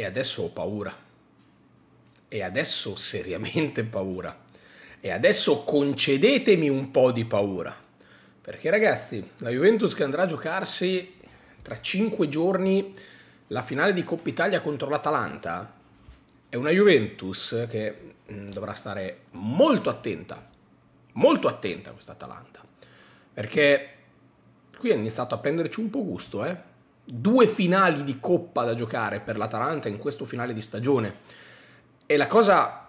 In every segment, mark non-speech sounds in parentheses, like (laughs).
e adesso ho paura. E adesso ho seriamente (laughs) paura. E adesso concedetemi un po' di paura. Perché ragazzi, la Juventus che andrà a giocarsi tra cinque giorni la finale di Coppa Italia contro l'Atalanta è una Juventus che mm, dovrà stare molto attenta, molto attenta a questa Atalanta. Perché qui è iniziato a prenderci un po' gusto, eh? due finali di coppa da giocare per l'Atalanta in questo finale di stagione. E la cosa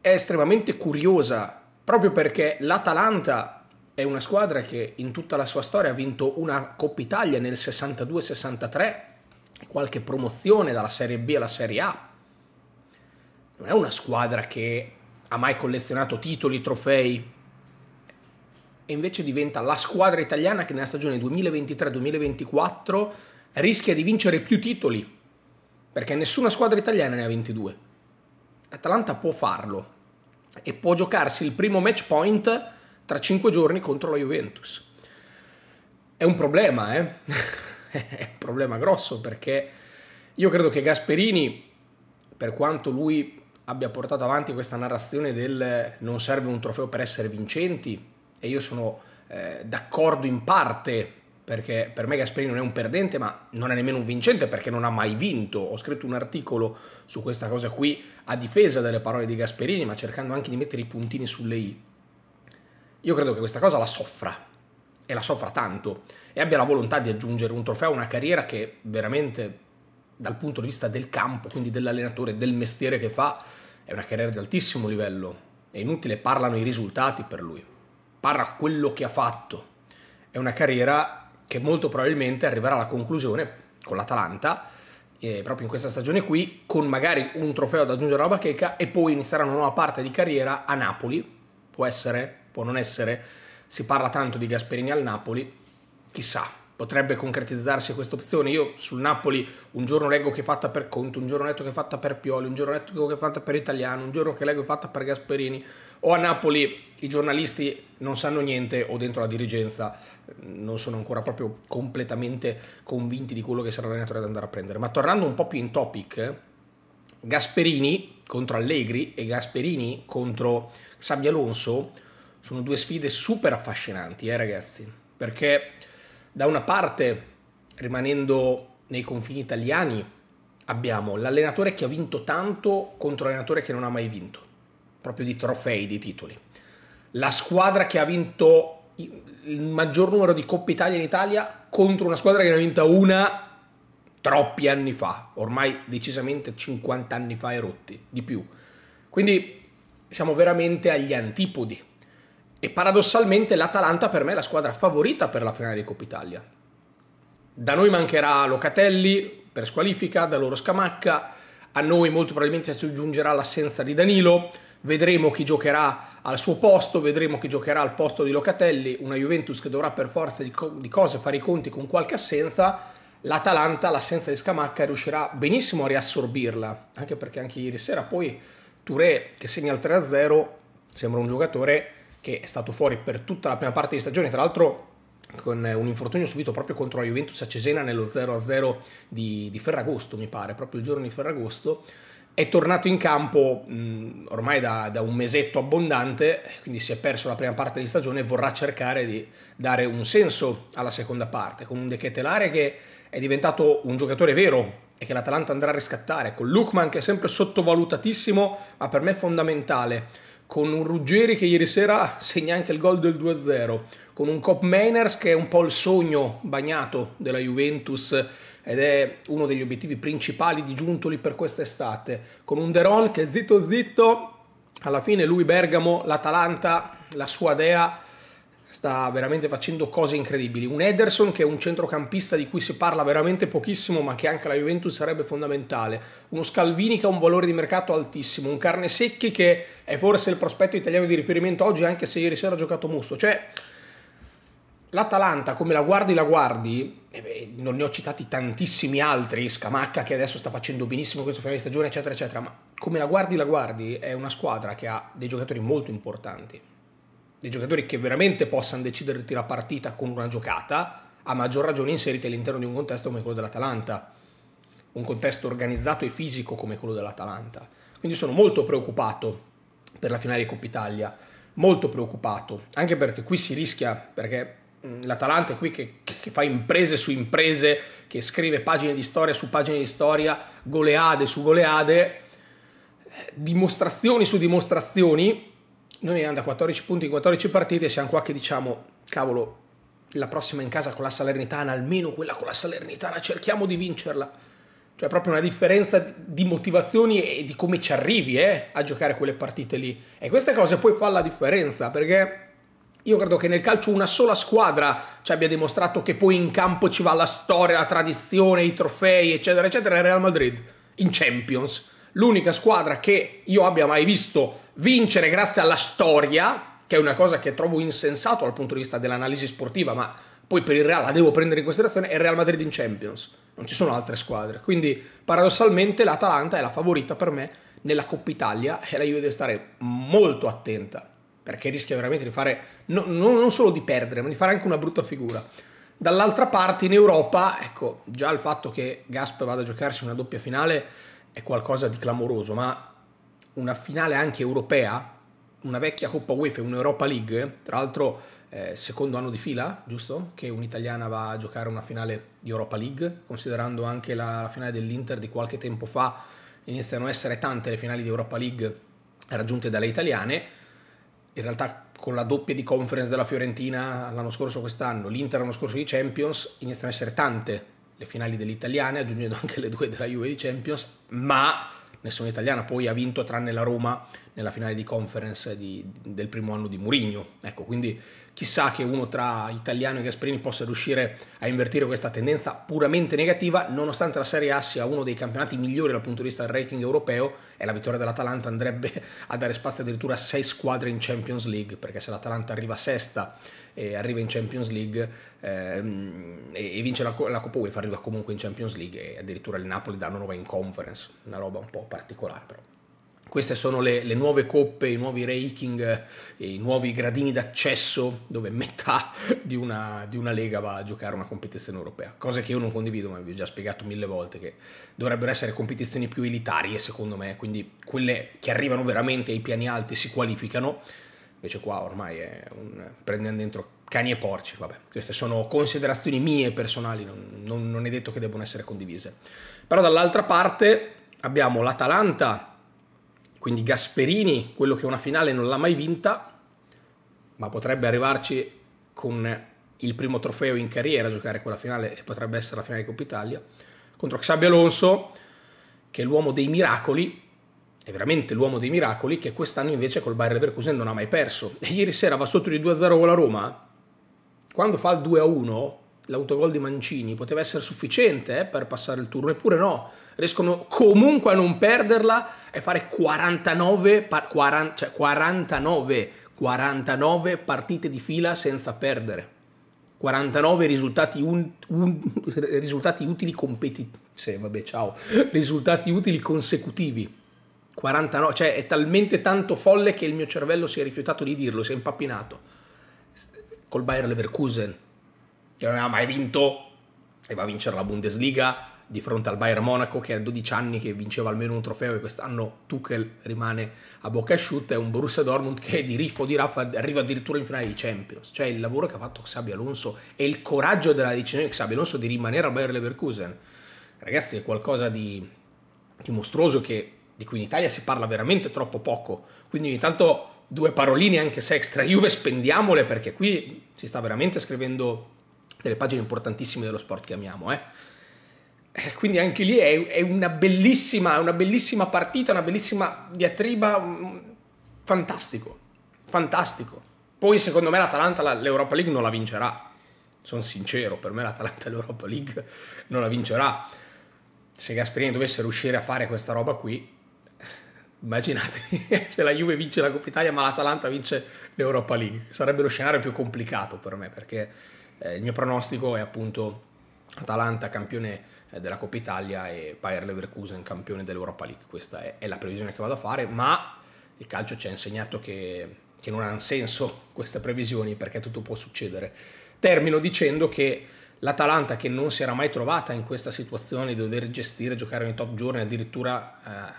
è estremamente curiosa proprio perché l'Atalanta è una squadra che in tutta la sua storia ha vinto una Coppa Italia nel 62-63, qualche promozione dalla Serie B alla Serie A. Non è una squadra che ha mai collezionato titoli, trofei, e invece diventa la squadra italiana che nella stagione 2023-2024 rischia di vincere più titoli, perché nessuna squadra italiana ne ha 22. Atalanta può farlo e può giocarsi il primo match point tra 5 giorni contro la Juventus. È un problema, eh? (laughs) È un problema grosso perché io credo che Gasperini, per quanto lui abbia portato avanti questa narrazione del non serve un trofeo per essere vincenti, e io sono eh, d'accordo in parte perché per me Gasperini non è un perdente, ma non è nemmeno un vincente perché non ha mai vinto. Ho scritto un articolo su questa cosa qui a difesa delle parole di Gasperini, ma cercando anche di mettere i puntini sulle i. Io credo che questa cosa la soffra e la soffra tanto e abbia la volontà di aggiungere un trofeo a una carriera che veramente dal punto di vista del campo, quindi dell'allenatore, del mestiere che fa, è una carriera di altissimo livello. È inutile parlano i risultati per lui. Parla quello che ha fatto. È una carriera che molto probabilmente arriverà alla conclusione con l'Atalanta eh, proprio in questa stagione qui, con magari un trofeo da aggiungere alla bacheca e poi inizierà una nuova parte di carriera a Napoli, può essere, può non essere, si parla tanto di Gasperini al Napoli, chissà, potrebbe concretizzarsi questa opzione. Io sul Napoli un giorno leggo che è fatta per Conte, un giorno letto che è fatta per Pioli, un giorno letto che è fatta per Italiano, un giorno che leggo è fatta per Gasperini. O a Napoli i giornalisti non sanno niente o dentro la dirigenza non sono ancora proprio completamente convinti di quello che sarà l'allenatore ad andare a prendere. Ma tornando un po' più in topic, Gasperini contro Allegri e Gasperini contro Sabbia Alonso sono due sfide super affascinanti, eh ragazzi, perché da una parte, rimanendo nei confini italiani, abbiamo l'allenatore che ha vinto tanto contro l'allenatore che non ha mai vinto, proprio di trofei, di titoli. La squadra che ha vinto il maggior numero di Coppa Italia in Italia contro una squadra che ne ha vinta una troppi anni fa, ormai decisamente 50 anni fa e rotti, di più. Quindi siamo veramente agli antipodi e paradossalmente l'Atalanta per me è la squadra favorita per la finale di Coppa Italia. Da noi mancherà Locatelli per squalifica, da loro Scamacca, a noi molto probabilmente si aggiungerà l'assenza di Danilo, vedremo chi giocherà al suo posto, vedremo chi giocherà al posto di Locatelli, una Juventus che dovrà per forza di, co di cose fare i conti con qualche assenza, l'Atalanta l'assenza di Scamacca riuscirà benissimo a riassorbirla, anche perché anche ieri sera poi Touré che segna il 3-0 sembra un giocatore che è stato fuori per tutta la prima parte di stagione, tra l'altro con eh, un infortunio subito proprio contro la Juventus a Cesena nello 0-0 di, di Ferragosto, mi pare, proprio il giorno di Ferragosto. È tornato in campo mh, ormai da, da, un mesetto abbondante, quindi si è perso la prima parte di stagione e vorrà cercare di dare un senso alla seconda parte, con un De Ketelare che è diventato un giocatore vero e che l'Atalanta andrà a riscattare, con Lukman che è sempre sottovalutatissimo, ma per me fondamentale con un Ruggeri che ieri sera segna anche il gol del 2-0, con un Cop Mainers che è un po' il sogno bagnato della Juventus ed è uno degli obiettivi principali di Giuntoli per quest'estate, con un Deron che zitto zitto, alla fine lui Bergamo, l'Atalanta, la sua dea sta veramente facendo cose incredibili. Un Ederson che è un centrocampista di cui si parla veramente pochissimo, ma che anche la Juventus sarebbe fondamentale. Uno Scalvini che ha un valore di mercato altissimo, un Carne Secchi che è forse il prospetto italiano di riferimento oggi, anche se ieri sera ha giocato Musso. Cioè, l'Atalanta, come la guardi, la guardi, beh, non ne ho citati tantissimi altri, Scamacca che adesso sta facendo benissimo questo finale di stagione, eccetera, eccetera, ma come la guardi, la guardi, è una squadra che ha dei giocatori molto importanti dei giocatori che veramente possano decidere deciderti la partita con una giocata, a maggior ragione inseriti all'interno di un contesto come quello dell'Atalanta, un contesto organizzato e fisico come quello dell'Atalanta. Quindi sono molto preoccupato per la finale di Coppa Italia, molto preoccupato, anche perché qui si rischia, perché l'Atalanta è qui che, che, fa imprese su imprese, che scrive pagine di storia su pagine di storia, goleade su goleade, eh, dimostrazioni su dimostrazioni, noi andiamo da 14 punti in 14 partite, siamo qua che diciamo, cavolo, la prossima in casa con la Salernitana, almeno quella con la Salernitana, cerchiamo di vincerla. Cioè proprio una differenza di motivazioni e di come ci arrivi eh, a giocare quelle partite lì. E queste cose poi fanno la differenza, perché io credo che nel calcio una sola squadra ci abbia dimostrato che poi in campo ci va la storia, la tradizione, i trofei, eccetera, eccetera, è Real Madrid, in Champions. L'unica squadra che io abbia mai visto vincere grazie alla storia, che è una cosa che trovo insensato dal punto di vista dell'analisi sportiva, ma poi per il Real la devo prendere in considerazione, è il Real Madrid in Champions, non ci sono altre squadre. Quindi paradossalmente l'Atalanta è la favorita per me nella Coppa Italia e la Juve deve stare molto attenta, perché rischia veramente di fare, no, no, non solo di perdere, ma di fare anche una brutta figura. Dall'altra parte in Europa, ecco, già il fatto che Gasp vada a giocarsi una doppia finale è qualcosa di clamoroso, ma una finale anche europea, una vecchia Coppa UEFA un'Europa League, tra l'altro eh, secondo anno di fila, giusto? Che un'italiana va a giocare una finale di Europa League, considerando anche la, la finale dell'Inter di qualche tempo fa, iniziano a essere tante le finali di Europa League raggiunte dalle italiane, in realtà con la doppia di conference della Fiorentina l'anno scorso quest'anno, l'Inter l'anno scorso di Champions, iniziano a essere tante le finali delle italiane, aggiungendo anche le due della Juve di Champions, ma nessuna italiana, poi ha vinto tranne la Roma nella finale di conference di, del primo anno di Murigno. Ecco, quindi chissà che uno tra Italiano e Gasperini possa riuscire a invertire questa tendenza puramente negativa, nonostante la Serie A sia uno dei campionati migliori dal punto di vista del ranking europeo e la vittoria dell'Atalanta andrebbe (laughs) a dare spazio addirittura a sei squadre in Champions League, perché se l'Atalanta arriva sesta e arriva in Champions League ehm, e, vince la, la Coppa UEFA, arriva comunque in Champions League e addirittura il Napoli da 9 in conference, una roba un po' particolare però. Queste sono le, le nuove coppe, i nuovi ranking, eh, i nuovi gradini d'accesso dove metà di una, di una lega va a giocare una competizione europea. Cosa che io non condivido, ma vi ho già spiegato mille volte che dovrebbero essere competizioni più elitarie secondo me, quindi quelle che arrivano veramente ai piani alti si qualificano. Invece qua ormai è un... prendendo dentro cani e porci, vabbè, queste sono considerazioni mie personali, non, non, non è detto che debbano essere condivise. Però dall'altra parte abbiamo l'Atalanta quindi Gasperini, quello che una finale non l'ha mai vinta, ma potrebbe arrivarci con il primo trofeo in carriera a giocare quella finale e potrebbe essere la finale di Coppa Italia, contro Xabi Alonso, che è l'uomo dei miracoli, è veramente l'uomo dei miracoli, che quest'anno invece col Bayer Leverkusen non ha mai perso. E ieri sera va sotto di 2-0 con la Roma, quando fa il 2-1 l'autogol di Mancini poteva essere sufficiente eh, per passare il turno, eppure no, riescono comunque a non perderla e fare 49, 40, cioè 49, 49 partite di fila senza perdere. 49 risultati, un, un, risultati utili competitivi. Sì, vabbè, ciao. Risultati utili consecutivi. 49, cioè è talmente tanto folle che il mio cervello si è rifiutato di dirlo, si è impappinato. Col Bayer Leverkusen, che non aveva mai vinto e va a vincere la Bundesliga di fronte al Bayern Monaco che è 12 anni che vinceva almeno un trofeo e quest'anno Tuchel rimane a bocca asciutta e un Borussia Dortmund che di rifo di Rafa arriva addirittura in finale di Champions cioè il lavoro che ha fatto Xabi Alonso e il coraggio della decisione di Xabi Alonso di rimanere al Bayern Leverkusen ragazzi è qualcosa di, di mostruoso che, di cui in Italia si parla veramente troppo poco quindi ogni tanto due paroline anche se extra Juve spendiamole perché qui si sta veramente scrivendo delle pagine importantissime dello sport che amiamo. Eh? eh quindi anche lì è, è, una bellissima, una bellissima partita, una bellissima diatriba, mm, fantastico, fantastico. Poi secondo me l'Atalanta l'Europa League non la vincerà, sono sincero, per me l'Atalanta l'Europa League non la vincerà. Se Gasperini dovesse riuscire a fare questa roba qui, immaginatevi (laughs) se la Juve vince la Coppa Italia ma l'Atalanta vince l'Europa League, sarebbe lo scenario più complicato per me perché eh, il mio pronostico è appunto Atalanta campione eh, della Coppa Italia e Bayer Leverkusen campione dell'Europa League. Questa è, è, la previsione che vado a fare, ma il calcio ci ha insegnato che, che non hanno senso queste previsioni perché tutto può succedere. Termino dicendo che l'Atalanta che non si era mai trovata in questa situazione di dover gestire, giocare nei top giorni, addirittura eh,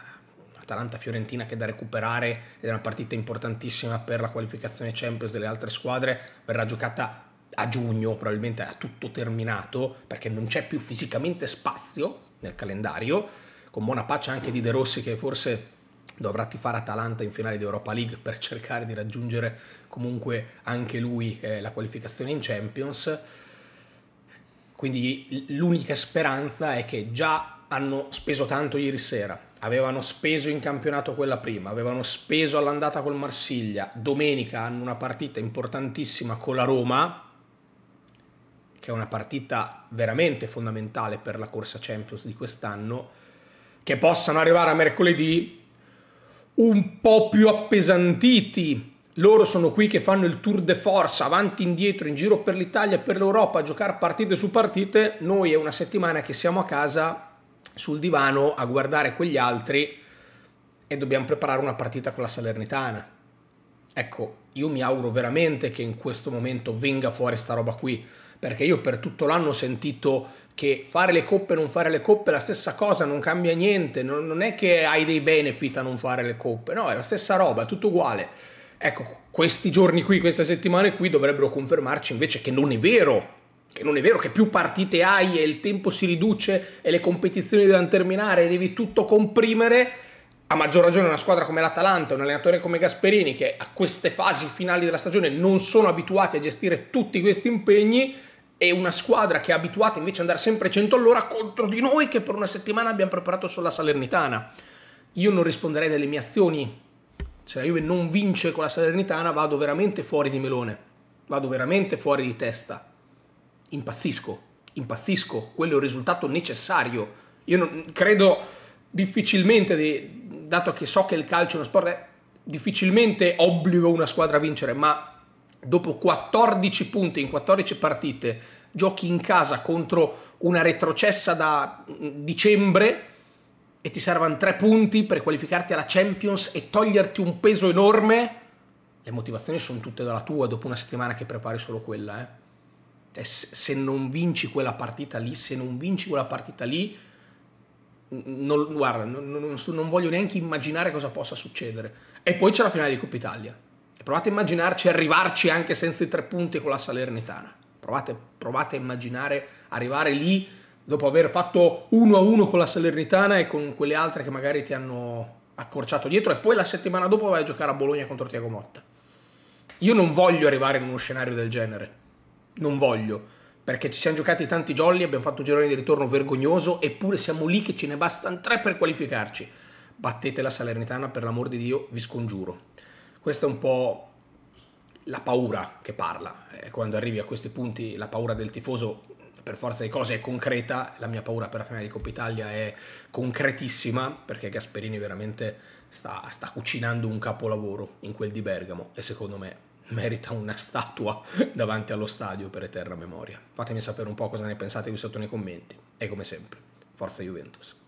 Atalanta-Fiorentina che è da recuperare ed è una partita importantissima per la qualificazione Champions delle altre squadre, verrà giocata a giugno probabilmente ha tutto terminato perché non c'è più fisicamente spazio nel calendario, con buona pace anche di De Rossi che forse dovrà tifare Atalanta in finale di Europa League per cercare di raggiungere comunque anche lui eh, la qualificazione in Champions. Quindi l'unica speranza è che già hanno speso tanto ieri sera, avevano speso in campionato quella prima, avevano speso all'andata col Marsiglia, domenica hanno una partita importantissima con la Roma, che è una partita veramente fondamentale per la corsa Champions di quest'anno, che possano arrivare a mercoledì un po' più appesantiti. Loro sono qui che fanno il tour de force, avanti e indietro, in giro per l'Italia e per l'Europa, a giocare partite su partite. Noi è una settimana che siamo a casa sul divano a guardare quegli altri e dobbiamo preparare una partita con la Salernitana. Ecco, io mi auguro veramente che in questo momento venga fuori sta roba qui perché io per tutto l'anno ho sentito che fare le coppe e non fare le coppe è la stessa cosa, non cambia niente, non, non è che hai dei benefit a non fare le coppe, no, è la stessa roba, è tutto uguale. Ecco, questi giorni qui, queste settimane qui dovrebbero confermarci invece che non è vero, che non è vero che più partite hai e il tempo si riduce e le competizioni devono terminare e devi tutto comprimere, a maggior ragione una squadra come l'Atalanta, un allenatore come Gasperini che a queste fasi finali della stagione non sono abituati a gestire tutti questi impegni, e una squadra che è abituata invece ad andare sempre 100 all'ora contro di noi che per una settimana abbiamo preparato solo la Salernitana. Io non risponderei delle mie azioni. Se la Juve non vince con la Salernitana vado veramente fuori di melone, vado veramente fuori di testa. Impazzisco, impazzisco, quello è il risultato necessario. Io non, credo difficilmente, di, dato che so che il calcio è uno sport, eh, difficilmente obbligo una squadra a vincere, ma dopo 14 punti in 14 partite, giochi in casa contro una retrocessa da mm, dicembre e ti servono tre punti per qualificarti alla Champions e toglierti un peso enorme, le motivazioni sono tutte dalla tua dopo una settimana che prepari solo quella. Eh. Cioè, se non vinci quella partita lì, se non vinci quella partita lì, non, guarda, non, non, non voglio neanche immaginare cosa possa succedere. E poi c'è la finale di Coppa Italia provate a immaginarci arrivarci anche senza i tre punti con la Salernitana. Provate, provate a immaginare arrivare lì dopo aver fatto uno a uno con la Salernitana e con quelle altre che magari ti hanno accorciato dietro e poi la settimana dopo vai a giocare a Bologna contro Tiago Motta. Io non voglio arrivare in uno scenario del genere. Non voglio. Perché ci siamo giocati tanti jolly, abbiamo fatto un girone di ritorno vergognoso, eppure siamo lì che ce ne bastano tre per qualificarci. Battete la Salernitana, per l'amor di Dio, vi scongiuro. Questa è un po' la paura che parla. Eh, quando arrivi a questi punti, la paura del tifoso per forza di cose è concreta, la mia paura per la finale di Coppa Italia è concretissima perché Gasperini veramente sta, sta, cucinando un capolavoro in quel di Bergamo e secondo me merita una statua (laughs) davanti allo stadio per eterna memoria. Fatemi sapere un po' cosa ne pensate qui sotto nei commenti e come sempre, forza Juventus.